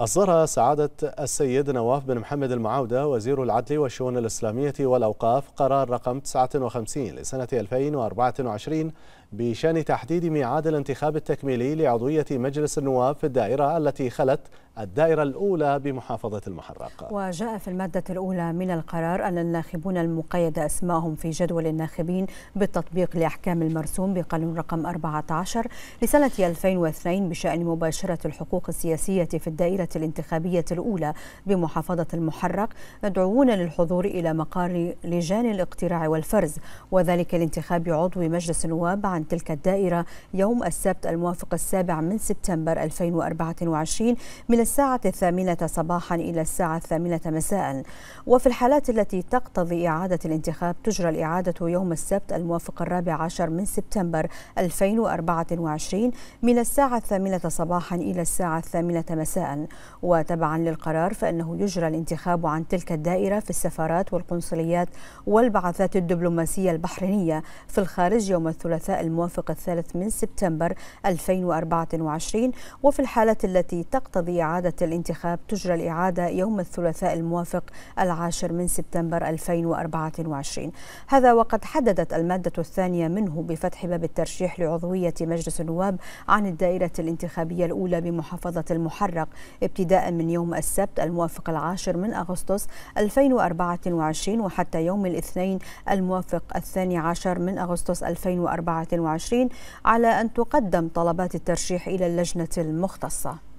أصدر سعادة السيد نواف بن محمد المعاودة وزير العدل والشؤون الإسلامية والأوقاف قرار رقم 59 لسنة 2024 بشأن تحديد ميعاد الانتخاب التكميلي لعضوية مجلس النواب في الدائرة التي خلت الدائرة الأولى بمحافظة المحرق وجاء في المادة الأولى من القرار أن الناخبون المقيد أسمائهم في جدول الناخبين بالتطبيق لأحكام المرسوم بقانون رقم 14 لسنة 2002 بشأن مباشرة الحقوق السياسية في الدائرة الدورة الانتخابية الأولى بمحافظة المحرق مدعوون للحضور إلى مقر لجان الاقتراع والفرز وذلك لانتخاب عضو مجلس النواب عن تلك الدائرة يوم السبت الموافق السابع من سبتمبر 2024 من الساعة الثامنة صباحا إلى الساعة الثامنة مساء وفي الحالات التي تقتضي إعادة الانتخاب تجرى الإعادة يوم السبت الموافق الرابع عشر من سبتمبر 2024 من الساعة الثامنة صباحا إلى الساعة الثامنة مساء وتبعا للقرار فإنه يجرى الانتخاب عن تلك الدائرة في السفارات والقنصليات والبعثات الدبلوماسية البحرينية في الخارج يوم الثلاثاء الموافق الثالث من سبتمبر 2024 وفي الحالة التي تقتضي إعادة الانتخاب تجرى الإعادة يوم الثلاثاء الموافق العاشر من سبتمبر 2024 هذا وقد حددت المادة الثانية منه بفتح باب الترشيح لعضوية مجلس النواب عن الدائرة الانتخابية الأولى بمحافظة المحرق ابتداء من يوم السبت الموافق العاشر من أغسطس 2024 وحتى يوم الاثنين الموافق الثاني عشر من أغسطس 2024 على أن تقدم طلبات الترشيح إلى اللجنة المختصة